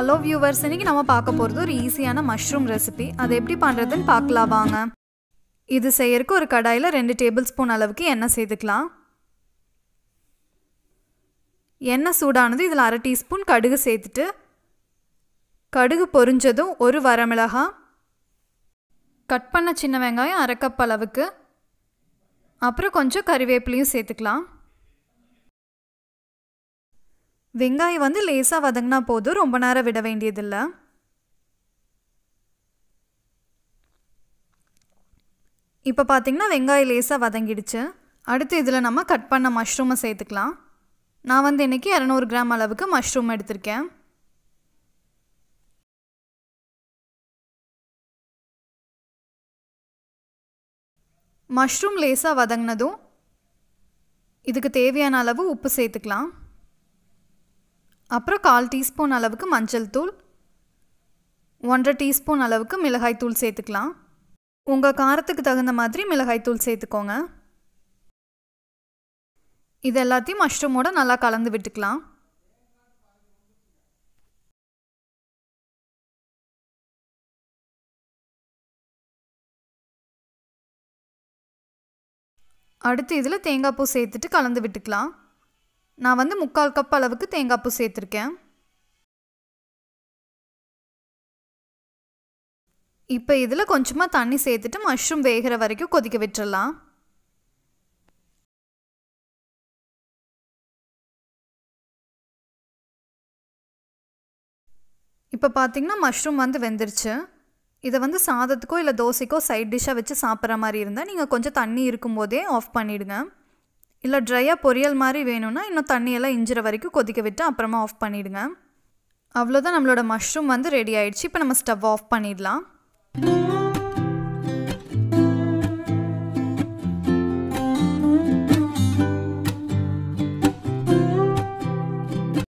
hello viewers இன்றைக்கி நம்ம பார்க்க போகிறது ஒரு ஈஸியான மஷ்ரூம் ரெசிபி அதை எப்படி பண்ணுறதுன்னு பார்க்கலாம் வாங்க இது செய்யறதுக்கு ஒரு கடாயில் ரெண்டு டேபிள் ஸ்பூன் அளவுக்கு எண்ணெய் சேர்த்துக்கலாம் எண்ணெய் சூடானது இதில் அரை டீஸ்பூன் கடுகு சேர்த்துட்டு கடுகு பொரிஞ்சதும் ஒரு வரமிளகாய் கட் பண்ண சின்ன வெங்காயம் அரை கப் அளவுக்கு அப்புறம் கொஞ்சம் கறிவேப்பிலையும் சேர்த்துக்கலாம் வெங்காயம் வந்து லேசாக வதங்கினா போதும் ரொம்ப நேரம் விட வேண்டியதில்லை இப்போ பார்த்திங்கன்னா வெங்காயம் லேசாக வதங்கிடுச்சு அடுத்து இதில் நம்ம கட் பண்ண மஷ்ரூமை சேர்த்துக்கலாம் நான் வந்து இன்றைக்கி இரநூறு கிராம் அளவுக்கு மஷ்ரூம் எடுத்திருக்கேன் மஷ்ரூம் லேசாக வதங்கினதும் இதுக்கு தேவையான அளவு உப்பு சேர்த்துக்கலாம் அப்புறம் கால் டீஸ்பூன் அளவுக்கு மஞ்சள் தூள் ஒன்றரை டீஸ்பூன் அளவுக்கு மிளகாய் தூள் சேர்த்துக்கலாம் உங்கள் காரத்துக்கு தகுந்த மாதிரி மிளகாய் தூள் சேர்த்துக்கோங்க இது எல்லாத்தையும் மஷ்ரூமோடு நல்லா கலந்து விட்டுக்கலாம் அடுத்து இதில் தேங்காய் பூ சேர்த்துட்டு கலந்து விட்டுக்கலாம் நான் வந்து முக்கால் கப் அளவுக்கு தேங்காய் பூ சேர்த்துருக்கேன் இப்போ இதில் கொஞ்சமாக தண்ணி சேர்த்துட்டு மஷ்ரூம் வேகிற வரைக்கும் கொதிக்க விட்டுடலாம் இப்போ பார்த்தீங்கன்னா மஷ்ரூம் வந்து வெந்துருச்சு இதை வந்து சாதத்துக்கோ இல்லை தோசைக்கோ சைட் டிஷ்ஷாக வச்சு சாப்பிட்ற மாதிரி இருந்தால் நீங்கள் கொஞ்சம் தண்ணி இருக்கும்போதே ஆஃப் பண்ணிவிடுங்க இல்லை ட்ரையாக பொரியல் மாதிரி வேணும்னா இன்னும் தண்ணியெல்லாம் இஞ்சிற வரைக்கும் கொதிக்க விட்டு அப்புறமா ஆஃப் பண்ணிவிடுங்க அவ்வளோதான் நம்மளோட மஷ்ரூம் வந்து ரெடி ஆயிடுச்சு இப்போ நம்ம ஸ்டவ் ஆஃப் பண்ணிடலாம்